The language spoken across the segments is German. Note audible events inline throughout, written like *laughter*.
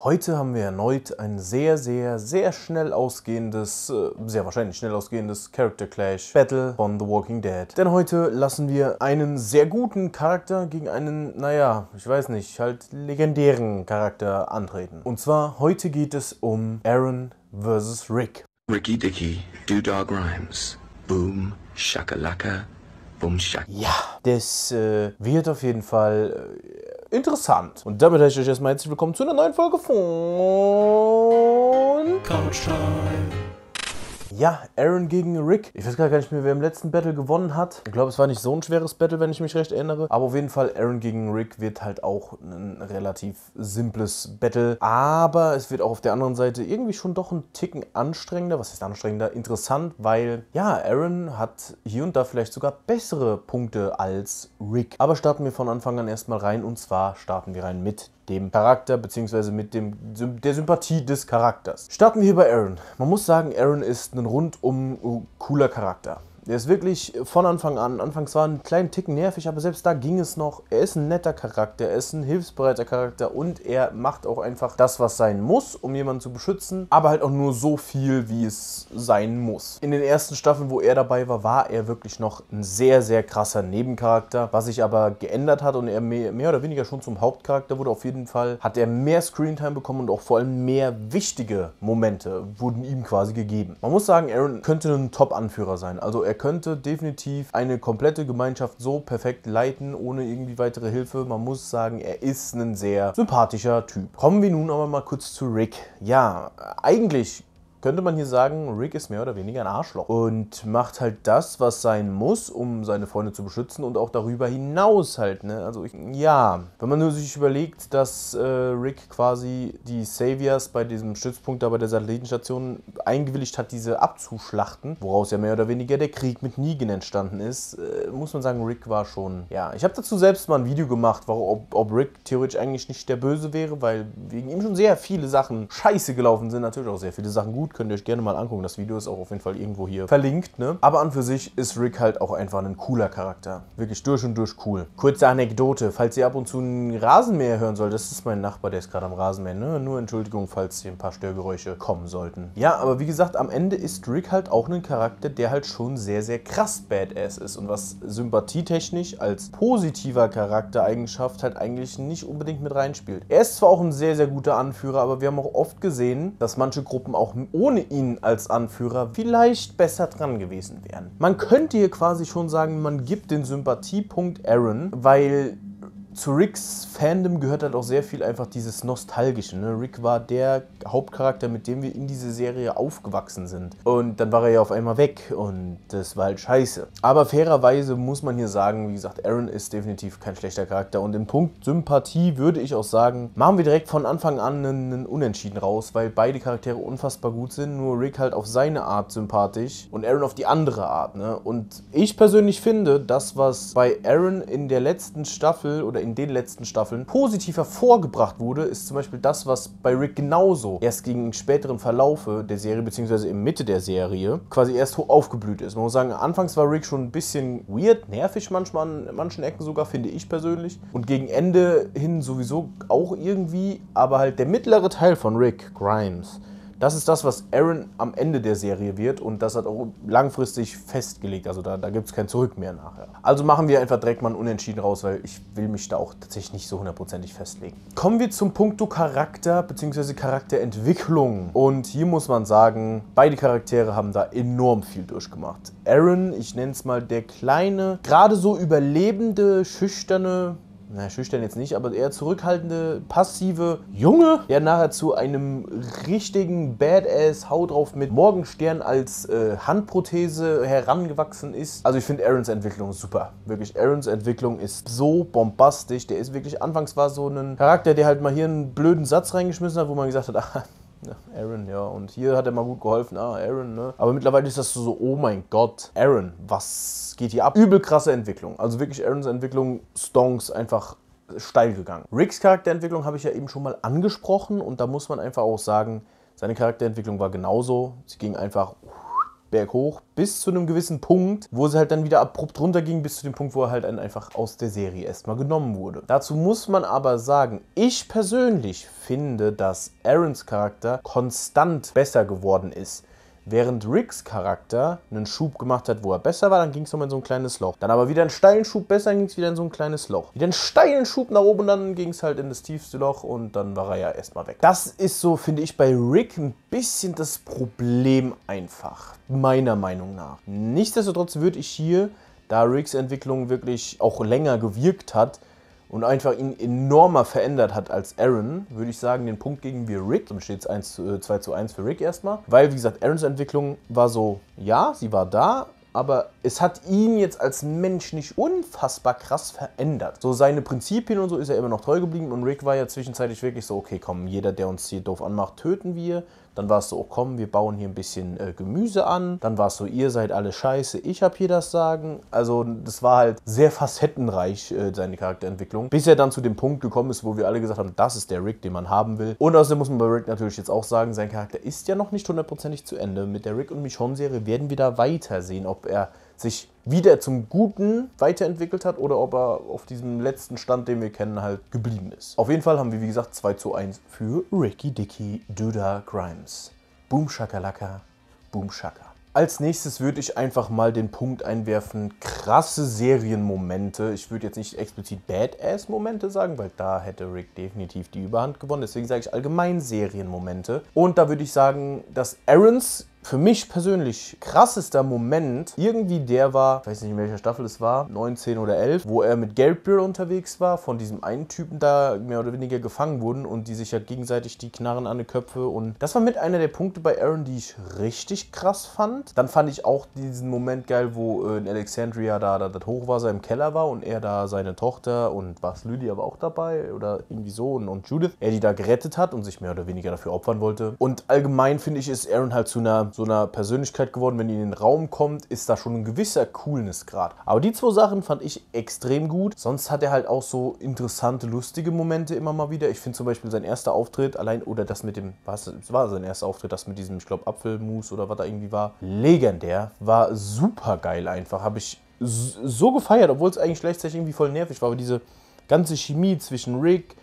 Heute haben wir erneut ein sehr, sehr, sehr schnell ausgehendes, äh, sehr wahrscheinlich schnell ausgehendes Character Clash Battle von The Walking Dead. Denn heute lassen wir einen sehr guten Charakter gegen einen, naja, ich weiß nicht, halt legendären Charakter antreten. Und zwar heute geht es um Aaron vs. Rick. Ricky Dicky, Do Doodog Rhymes, Boom, Shakalaka, Boom Shak. Ja, das äh, wird auf jeden Fall... Äh, interessant. Und damit heiße ich euch erstmal herzlich willkommen zu einer neuen Folge von Couch Time. Ja, Aaron gegen Rick. Ich weiß gar nicht mehr, wer im letzten Battle gewonnen hat. Ich glaube, es war nicht so ein schweres Battle, wenn ich mich recht erinnere. Aber auf jeden Fall, Aaron gegen Rick wird halt auch ein relativ simples Battle. Aber es wird auch auf der anderen Seite irgendwie schon doch ein Ticken anstrengender. Was ist anstrengender? Interessant, weil ja, Aaron hat hier und da vielleicht sogar bessere Punkte als Rick. Aber starten wir von Anfang an erstmal rein. Und zwar starten wir rein mit dem Charakter bzw. mit dem, der Sympathie des Charakters. Starten wir hier bei Aaron. Man muss sagen, Aaron ist ein rundum cooler Charakter. Der ist wirklich von Anfang an, anfangs war ein kleinen Ticken nervig, aber selbst da ging es noch. Er ist ein netter Charakter, er ist ein hilfsbereiter Charakter und er macht auch einfach das, was sein muss, um jemanden zu beschützen, aber halt auch nur so viel, wie es sein muss. In den ersten Staffeln, wo er dabei war, war er wirklich noch ein sehr, sehr krasser Nebencharakter, was sich aber geändert hat und er mehr, oder weniger schon zum Hauptcharakter wurde. Auf jeden Fall hat er mehr Screentime bekommen und auch vor allem mehr wichtige Momente wurden ihm quasi gegeben. Man muss sagen, Aaron könnte ein Top-Anführer sein. Also er könnte definitiv eine komplette Gemeinschaft so perfekt leiten, ohne irgendwie weitere Hilfe. Man muss sagen, er ist ein sehr sympathischer Typ. Kommen wir nun aber mal kurz zu Rick. Ja, eigentlich könnte man hier sagen, Rick ist mehr oder weniger ein Arschloch und macht halt das, was sein muss, um seine Freunde zu beschützen und auch darüber hinaus halt. Ne? Also ich, ja, wenn man nur sich überlegt, dass äh, Rick quasi die Saviors bei diesem Stützpunkt da bei der Satellitenstation eingewilligt hat, diese abzuschlachten, woraus ja mehr oder weniger der Krieg mit Negan entstanden ist, äh, muss man sagen, Rick war schon. Ja, ich habe dazu selbst mal ein Video gemacht, warum, ob, ob Rick theoretisch eigentlich nicht der Böse wäre, weil wegen ihm schon sehr viele Sachen scheiße gelaufen sind, natürlich auch sehr viele Sachen gut gut, könnt ihr euch gerne mal angucken. Das Video ist auch auf jeden Fall irgendwo hier verlinkt. Ne? Aber an für sich ist Rick halt auch einfach ein cooler Charakter. Wirklich durch und durch cool. Kurze Anekdote, falls ihr ab und zu einen Rasenmäher hören sollt, das ist mein Nachbar, der ist gerade am Rasenmäher. Ne? Nur Entschuldigung, falls hier ein paar Störgeräusche kommen sollten. Ja, aber wie gesagt, am Ende ist Rick halt auch ein Charakter, der halt schon sehr, sehr krass Badass ist. Und was sympathietechnisch als positiver Charaktereigenschaft halt eigentlich nicht unbedingt mit reinspielt. Er ist zwar auch ein sehr, sehr guter Anführer, aber wir haben auch oft gesehen, dass manche Gruppen auch ohne ihn als Anführer vielleicht besser dran gewesen wären. Man könnte hier quasi schon sagen, man gibt den Sympathiepunkt Aaron, weil zu Ricks Fandom gehört halt auch sehr viel einfach dieses Nostalgische. Ne? Rick war der Hauptcharakter, mit dem wir in diese Serie aufgewachsen sind. Und dann war er ja auf einmal weg und das war halt scheiße. Aber fairerweise muss man hier sagen, wie gesagt, Aaron ist definitiv kein schlechter Charakter. Und im Punkt Sympathie würde ich auch sagen, machen wir direkt von Anfang an einen, Unentschieden raus, weil beide Charaktere unfassbar gut sind. Nur Rick halt auf seine Art sympathisch und Aaron auf die andere Art. Ne? Und ich persönlich finde, das, was bei Aaron in der letzten Staffel oder in in den letzten Staffeln positiv hervorgebracht wurde, ist zum Beispiel das, was bei Rick genauso erst gegen späteren Verlaufe der Serie, beziehungsweise in Mitte der Serie, quasi erst hoch aufgeblüht ist. Man muss sagen, anfangs war Rick schon ein bisschen weird, nervig manchmal an manchen Ecken sogar, finde ich persönlich. Und gegen Ende hin sowieso auch irgendwie, aber halt der mittlere Teil von Rick, Grimes, das ist das, was Aaron am Ende der Serie wird und das hat auch langfristig festgelegt. Also da, da gibt es kein Zurück mehr nachher. Also machen wir einfach direkt mal einen Unentschieden raus, weil ich will mich da auch tatsächlich nicht so hundertprozentig festlegen. Kommen wir zum Punkt Charakter bzw. Charakterentwicklung. Und hier muss man sagen, beide Charaktere haben da enorm viel durchgemacht. Aaron, ich nenne es mal der kleine, gerade so überlebende, schüchterne, na, schüchtern jetzt nicht, aber eher zurückhaltende, passive Junge, der nachher zu einem richtigen Badass Hau drauf mit Morgenstern als äh, Handprothese herangewachsen ist. Also ich finde Aarons Entwicklung super. Wirklich, Aarons Entwicklung ist so bombastisch. Der ist wirklich, anfangs war so ein Charakter, der halt mal hier einen blöden Satz reingeschmissen hat, wo man gesagt hat, ach, *laughs* ah, ja, Aaron, ja. Und hier hat er mal gut geholfen. Ah, Aaron, ne? Aber mittlerweile ist das so, oh mein Gott, Aaron, was geht hier ab? Übel krasse Entwicklung. Also wirklich Aarons Entwicklung, Stonks einfach steil gegangen. Ricks Charakterentwicklung habe ich ja eben schon mal angesprochen und da muss man einfach auch sagen, seine Charakterentwicklung war genauso. Sie ging einfach berghoch bis zu einem gewissen Punkt, wo sie halt dann wieder abrupt runterging, bis zu dem Punkt, wo er halt einfach aus der Serie erstmal genommen wurde. Dazu muss man aber sagen, ich persönlich finde, dass Aarons Charakter konstant besser geworden ist. Während Ricks Charakter einen Schub gemacht hat, wo er besser war, dann ging es nochmal in so ein kleines Loch. Dann aber wieder einen steilen Schub besser, dann ging es wieder in so ein kleines Loch. Wieder einen steilen Schub nach oben dann ging es halt in das tiefste Loch und dann war er ja erstmal weg. Das ist so, finde ich, bei Rick ein bisschen das Problem einfach. Meiner Meinung nach. Nichtsdestotrotz würde ich hier, da Ricks Entwicklung wirklich auch länger gewirkt hat, und einfach ihn enormer verändert hat als Aaron, würde ich sagen, den Punkt gegen wir Rick. Dann steht es 2 zu 1 äh, für Rick erstmal. Weil, wie gesagt, Aarons Entwicklung war so, ja, sie war da, aber es hat ihn jetzt als Mensch nicht unfassbar krass verändert. So seine Prinzipien und so ist er immer noch treu geblieben und Rick war ja zwischenzeitlich wirklich so, okay, komm, jeder, der uns hier doof anmacht, töten wir. Dann war es so, oh komm, wir bauen hier ein bisschen äh, Gemüse an. Dann war es so, ihr seid alle scheiße, ich habe hier das Sagen. Also das war halt sehr facettenreich, äh, seine Charakterentwicklung. Bis er dann zu dem Punkt gekommen ist, wo wir alle gesagt haben, das ist der Rick, den man haben will. Und außerdem muss man bei Rick natürlich jetzt auch sagen, sein Charakter ist ja noch nicht hundertprozentig zu Ende. Mit der Rick und Michonne-Serie werden wir da weitersehen, ob er sich wieder zum Guten weiterentwickelt hat oder ob er auf diesem letzten Stand, den wir kennen, halt geblieben ist. Auf jeden Fall haben wir, wie gesagt, 2 zu 1 für Ricky Dicky Duda Grimes. Boom Shakalaka, Boom Shaka. Als nächstes würde ich einfach mal den Punkt einwerfen, krasse Serienmomente. Ich würde jetzt nicht explizit Badass-Momente sagen, weil da hätte Rick definitiv die Überhand gewonnen. Deswegen sage ich allgemein Serienmomente. Und da würde ich sagen, dass Aarons für mich persönlich krassester Moment irgendwie der war, ich weiß nicht, in welcher Staffel es war, 19 oder 11, wo er mit Gabriel unterwegs war, von diesem einen Typen da mehr oder weniger gefangen wurden und die sich ja gegenseitig die Knarren an die Köpfe und das war mit einer der Punkte bei Aaron, die ich richtig krass fand. Dann fand ich auch diesen Moment geil, wo äh, in Alexandria da, da das Hochwasser im Keller war und er da seine Tochter und was Lydia aber auch dabei oder irgendwie so und, und Judith, er die da gerettet hat und sich mehr oder weniger dafür opfern wollte. Und allgemein finde ich, ist Aaron halt zu einer so einer Persönlichkeit geworden, wenn ihr in den Raum kommt, ist da schon ein gewisser Coolness-Grad. Aber die zwei Sachen fand ich extrem gut. Sonst hat er halt auch so interessante, lustige Momente immer mal wieder. Ich finde zum Beispiel sein erster Auftritt allein oder das mit dem, was war sein erster Auftritt, das mit diesem, ich glaube, Apfelmus oder was da irgendwie war, legendär, war super geil einfach. Habe ich so gefeiert, obwohl es eigentlich gleichzeitig irgendwie voll nervig war, aber diese ganze Chemie zwischen Rick,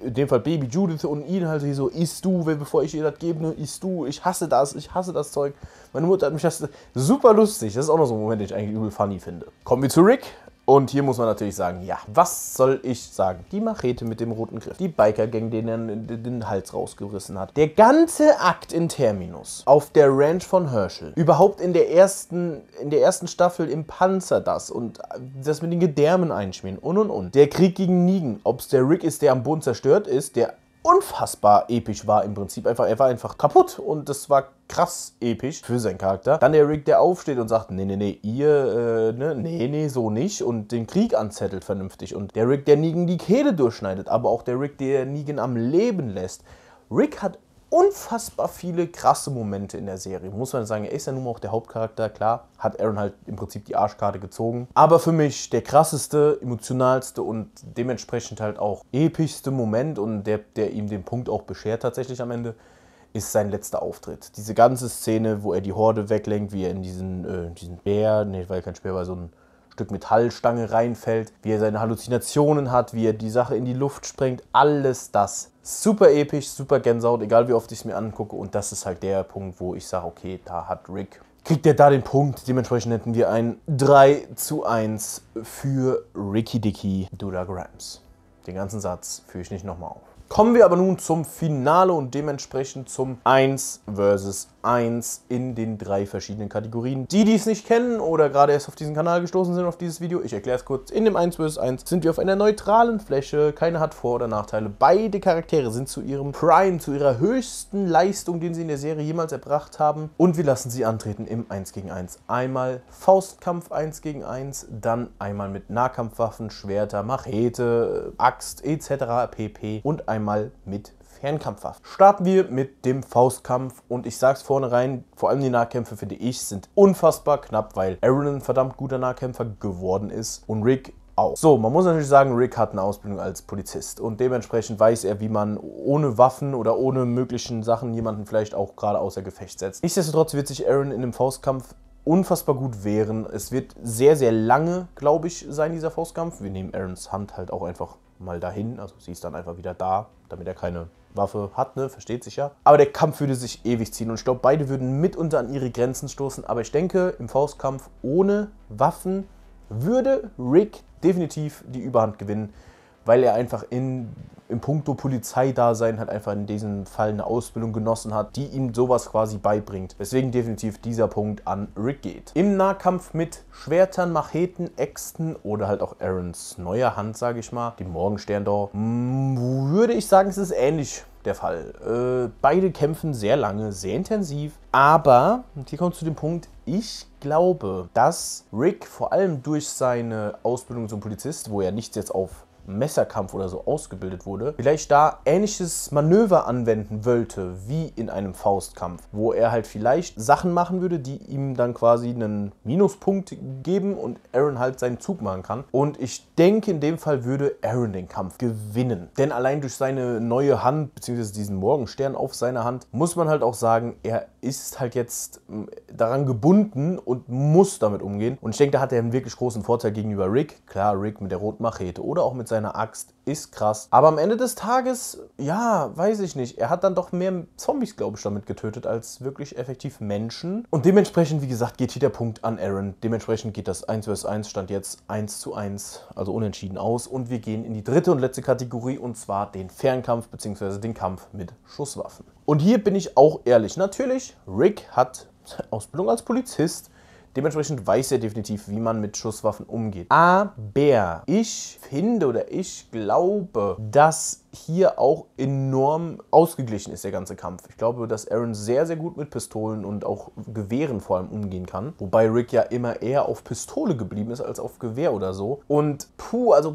in dem Fall Baby Judith und ihn halt so, isst du, bevor ich ihr das gebe, ne, isst du, ich hasse das, ich hasse das Zeug. Meine Mutter hat mich das super lustig. Das ist auch noch so ein Moment, den ich eigentlich übel funny finde. Kommen wir zu Rick. Und hier muss man natürlich sagen, ja, was soll ich sagen? Die Machete mit dem roten Griff, die Biker-Gang, denen er den Hals rausgerissen hat. Der ganze Akt in Terminus, auf der Ranch von Herschel, überhaupt in der ersten, in der ersten Staffel im Panzer das und das mit den Gedärmen einschmieren und und und. Der Krieg gegen Nigen, ob es der Rick ist, der am Boden zerstört ist, der unfassbar episch war im Prinzip. Einfach, er war einfach kaputt und das war krass episch für seinen Charakter. Dann der Rick, der aufsteht und sagt, nee, nee, nee, ihr, äh, ne, nee, nee, so nicht und den Krieg anzettelt vernünftig. Und der Rick, der Negan die Kehle durchschneidet, aber auch der Rick, der Negan am Leben lässt. Rick hat unfassbar viele krasse Momente in der Serie. Muss man sagen, er ist ja nun mal auch der Hauptcharakter, klar, hat Aaron halt im Prinzip die Arschkarte gezogen. Aber für mich der krasseste, emotionalste und dementsprechend halt auch epischste Moment und der, der ihm den Punkt auch beschert tatsächlich am Ende, ist sein letzter Auftritt. Diese ganze Szene, wo er die Horde weglenkt, wie er in diesen, äh, diesen Bär, nee, weil kein Speer, war so ein Stück Metallstange reinfällt, wie er seine Halluzinationen hat, wie er die Sache in die Luft sprengt, alles das. Super episch, super Gänsehaut, egal wie oft ich es mir angucke. Und das ist halt der Punkt, wo ich sage, okay, da hat Rick, kriegt er da den Punkt. Dementsprechend hätten wir ein 3 zu 1 für Ricky Dicky Duda Grams. Den ganzen Satz führe ich nicht nochmal auf. Kommen wir aber nun zum Finale und dementsprechend zum 1 versus 1 in den drei verschiedenen Kategorien. Die, die es nicht kennen oder gerade erst auf diesen Kanal gestoßen sind, auf dieses Video, ich erkläre es kurz. In dem 1 vs 1 sind wir auf einer neutralen Fläche, keiner hat Vor- oder Nachteile. Beide Charaktere sind zu ihrem Prime, zu ihrer höchsten Leistung, den sie in der Serie jemals erbracht haben. Und wir lassen sie antreten im 1 gegen 1. Einmal Faustkampf 1 gegen 1, dann einmal mit Nahkampfwaffen, Schwerter, Machete, Axt etc. pp. und einmal mit Fernkampfwaffen. Starten wir mit dem Faustkampf und ich sag's vorne rein, vor allem die Nahkämpfe finde ich sind unfassbar knapp, weil Aaron ein verdammt guter Nahkämpfer geworden ist und Rick auch. So, man muss natürlich sagen, Rick hat eine Ausbildung als Polizist und dementsprechend weiß er, wie man ohne Waffen oder ohne möglichen Sachen jemanden vielleicht auch gerade außer Gefecht setzt. Nichtsdestotrotz wird sich Aaron in dem Faustkampf unfassbar gut wehren. Es wird sehr, sehr lange, glaube ich, sein, dieser Faustkampf. Wir nehmen Aarons Hand halt auch einfach mal dahin. Also sie ist dann einfach wieder da, damit er keine Waffe hat, ne? Versteht sich ja. Aber der Kampf würde sich ewig ziehen und ich glaube, beide würden mitunter an ihre Grenzen stoßen. Aber ich denke, im Faustkampf ohne Waffen würde Rick definitiv die Überhand gewinnen weil er einfach in, in puncto Polizeidasein halt einfach in diesem Fall eine Ausbildung genossen hat, die ihm sowas quasi beibringt. Deswegen definitiv dieser Punkt an Rick geht. Im Nahkampf mit Schwertern, Macheten, Äxten oder halt auch Aarons neuer Hand, sage ich mal, dem Morgenstern da, mm, würde ich sagen, es ist ähnlich der Fall. Äh, beide kämpfen sehr lange, sehr intensiv. Aber, und hier kommt zu dem Punkt, ich glaube, dass Rick vor allem durch seine Ausbildung zum Polizist, wo er nichts jetzt auf Messerkampf oder so ausgebildet wurde, vielleicht da ähnliches Manöver anwenden wollte, wie in einem Faustkampf, wo er halt vielleicht Sachen machen würde, die ihm dann quasi einen Minuspunkt geben und Aaron halt seinen Zug machen kann. Und ich denke, in dem Fall würde Aaron den Kampf gewinnen. Denn allein durch seine neue Hand, beziehungsweise diesen Morgenstern auf seiner Hand, muss man halt auch sagen, er ist halt jetzt mm, daran gebunden und muss damit umgehen. Und ich denke, da hat er einen wirklich großen Vorteil gegenüber Rick. Klar, Rick mit der roten Machete oder auch mit seiner Axt ist krass. Aber am Ende des Tages, ja, weiß ich nicht. Er hat dann doch mehr Zombies, glaube ich, damit getötet, als wirklich effektiv Menschen. Und dementsprechend, wie gesagt, geht hier der Punkt an Aaron. Dementsprechend geht das 1 vs 1 Stand jetzt 1 zu 1, also unentschieden aus. Und wir gehen in die dritte und letzte Kategorie, und zwar den Fernkampf, beziehungsweise den Kampf mit Schusswaffen. Und hier bin ich auch ehrlich. Natürlich, Rick hat *laughs* Ausbildung als Polizist Dementsprechend weiß er definitiv, wie man mit Schusswaffen umgeht. Aber ich finde oder ich glaube, dass hier auch enorm ausgeglichen ist, der ganze Kampf. Ich glaube, dass Aaron sehr, sehr gut mit Pistolen und auch Gewehren vor allem umgehen kann. Wobei Rick ja immer eher auf Pistole geblieben ist als auf Gewehr oder so. Und puh, also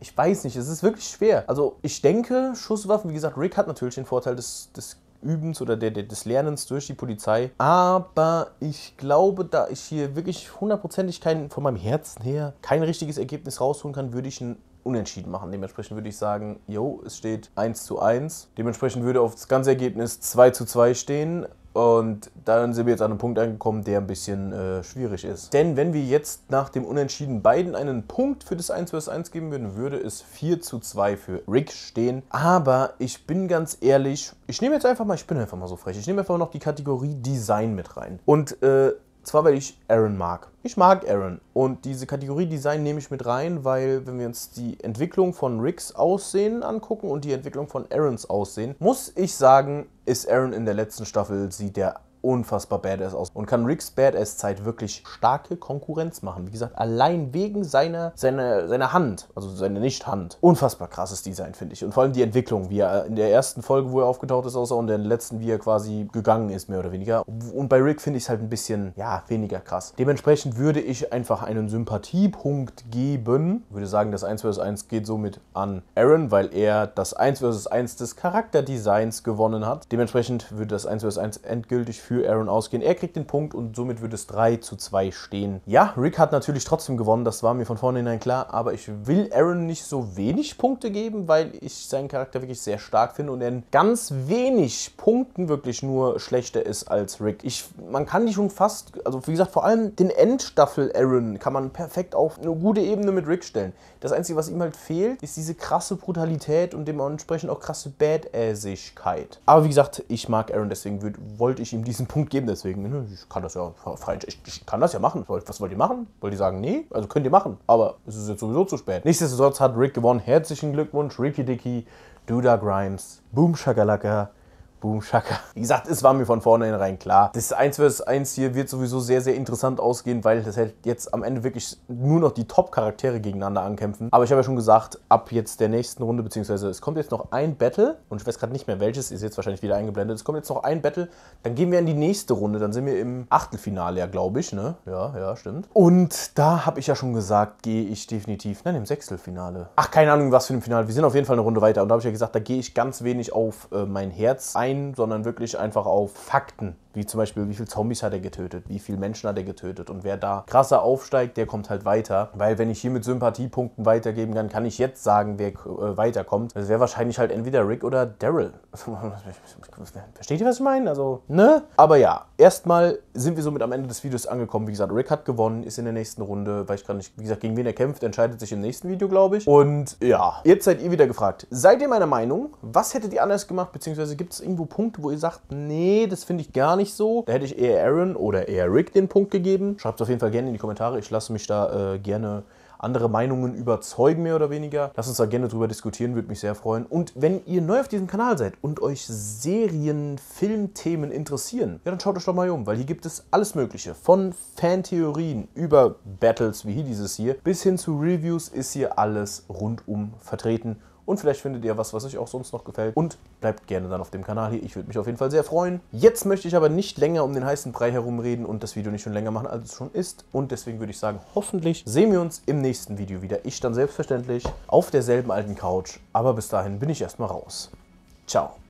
ich weiß nicht, es ist wirklich schwer. Also ich denke, Schusswaffen, wie gesagt, Rick hat natürlich den Vorteil des, des Übens oder der, der, des Lernens durch die Polizei. Aber ich glaube, da ich hier wirklich hundertprozentig kein, von meinem Herzen her, kein richtiges Ergebnis rausholen kann, würde ich einen unentschieden machen. Dementsprechend würde ich sagen, jo, es steht 1 zu 1. Dementsprechend würde auf das ganze Ergebnis 2 zu 2 stehen. Und dann sind wir jetzt an einem Punkt angekommen, der ein bisschen äh, schwierig ist. Denn wenn wir jetzt nach dem Unentschieden beiden einen Punkt für das 1 vs 1 geben würden, würde es 4 zu 2 für Rick stehen. Aber ich bin ganz ehrlich, ich nehme jetzt einfach mal, ich bin einfach mal so frech, ich nehme einfach noch die Kategorie Design mit rein. Und äh, zwar, weil ich Aaron mag. Ich mag Aaron. Und diese Kategorie Design nehme ich mit rein, weil, wenn wir uns die Entwicklung von Ricks Aussehen angucken und die Entwicklung von Aarons Aussehen, muss ich sagen, ist Aaron in der letzten Staffel, sieht der unfassbar badass aus und kann Ricks Badass-Zeit wirklich starke Konkurrenz machen. Wie gesagt, allein wegen seiner, seiner, seiner Hand, also seiner Nicht-Hand. Unfassbar krasses Design, finde ich. Und vor allem die Entwicklung, wie er in der ersten Folge, wo er aufgetaucht ist, außer und in der letzten, wie er quasi gegangen ist, mehr oder weniger. Und bei Rick finde ich es halt ein bisschen, ja, weniger krass. Dementsprechend würde ich einfach einen Sympathiepunkt geben. würde sagen, das 1 vs 1 geht somit an Aaron, weil er das 1 vs 1 des Charakterdesigns gewonnen hat. Dementsprechend würde das 1 vs 1 endgültig für für Aaron ausgehen. Er kriegt den Punkt und somit wird es 3 zu 2 stehen. Ja, Rick hat natürlich trotzdem gewonnen, das war mir von vornherein klar, aber ich will Aaron nicht so wenig Punkte geben, weil ich seinen Charakter wirklich sehr stark finde und er in ganz wenig Punkten wirklich nur schlechter ist als Rick. Ich, man kann die schon fast, also wie gesagt, vor allem den Endstaffel Aaron kann man perfekt auf eine gute Ebene mit Rick stellen. Das Einzige, was ihm halt fehlt, ist diese krasse Brutalität und dementsprechend auch krasse Badassigkeit. Aber wie gesagt, ich mag Aaron, deswegen wollte ich ihm diesen einen Punkt geben deswegen. Ne, ich kann das ja ich, ich kann das ja machen. Was wollt ihr machen? Wollt ihr sagen, nee? Also könnt ihr machen, aber es ist jetzt sowieso zu spät. Nichtsdestotrotz hat Rick gewonnen. Herzlichen Glückwunsch, Ricky Dicky, Duda Grimes, Boom Shakalaka. Boom Shaka. Wie gesagt, es war mir von vornherein klar. Das 1 vs 1 hier wird sowieso sehr, sehr interessant ausgehen, weil das halt jetzt am Ende wirklich nur noch die Top-Charaktere gegeneinander ankämpfen. Aber ich habe ja schon gesagt, ab jetzt der nächsten Runde, beziehungsweise es kommt jetzt noch ein Battle und ich weiß gerade nicht mehr welches, ist jetzt wahrscheinlich wieder eingeblendet. Es kommt jetzt noch ein Battle, dann gehen wir in die nächste Runde, dann sind wir im Achtelfinale ja, glaube ich, ne? Ja, ja, stimmt. Und da habe ich ja schon gesagt, gehe ich definitiv, nein, im Sechstelfinale. Ach, keine Ahnung, was für ein Finale. Wir sind auf jeden Fall eine Runde weiter und da habe ich ja gesagt, da gehe ich ganz wenig auf äh, mein Herz ein Laien, sondern wirklich einfach auf Fakten wie zum Beispiel, wie viele Zombies hat er getötet, wie viele Menschen hat er getötet. Und wer da krasser aufsteigt, der kommt halt weiter. Weil wenn ich hier mit Sympathiepunkten weitergeben kann, kann ich jetzt sagen, wer äh, weiterkommt. Das wäre wahrscheinlich halt entweder Rick oder Daryl. *laughs* Versteht ihr, was ich meine? Also, ne? Aber ja, erstmal sind wir somit am Ende des Videos angekommen. Wie gesagt, Rick hat gewonnen, ist in der nächsten Runde, weiß ich gar nicht, wie gesagt, gegen wen er kämpft, entscheidet sich im nächsten Video, glaube ich. Und ja, jetzt seid ihr wieder gefragt. Seid ihr meiner Meinung? Was hättet ihr anders gemacht? Beziehungsweise gibt es irgendwo Punkte, wo ihr sagt, nee, das finde ich gar nicht nicht so. Da hätte ich eher Aaron oder eher Rick den Punkt gegeben. Schreibt es auf jeden Fall gerne in die Kommentare. Ich lasse mich da äh, gerne andere Meinungen überzeugen, mehr oder weniger. Lasst uns da gerne drüber diskutieren, würde mich sehr freuen. Und wenn ihr neu auf diesem Kanal seid und euch Serien, Filmthemen interessieren, ja, dann schaut euch doch mal um, weil hier gibt es alles Mögliche. Von Fantheorien über Battles, wie hier dieses hier, bis hin zu Reviews ist hier alles rundum vertreten und vielleicht findet ihr was, was euch auch sonst noch gefällt und bleibt gerne dann auf dem Kanal hier. Ich würde mich auf jeden Fall sehr freuen. Jetzt möchte ich aber nicht länger um den heißen Brei herumreden und das Video nicht schon länger machen, als es schon ist und deswegen würde ich sagen, hoffentlich sehen wir uns im nächsten Video wieder. Ich dann selbstverständlich auf derselben alten Couch, aber bis dahin bin ich erstmal raus. Ciao.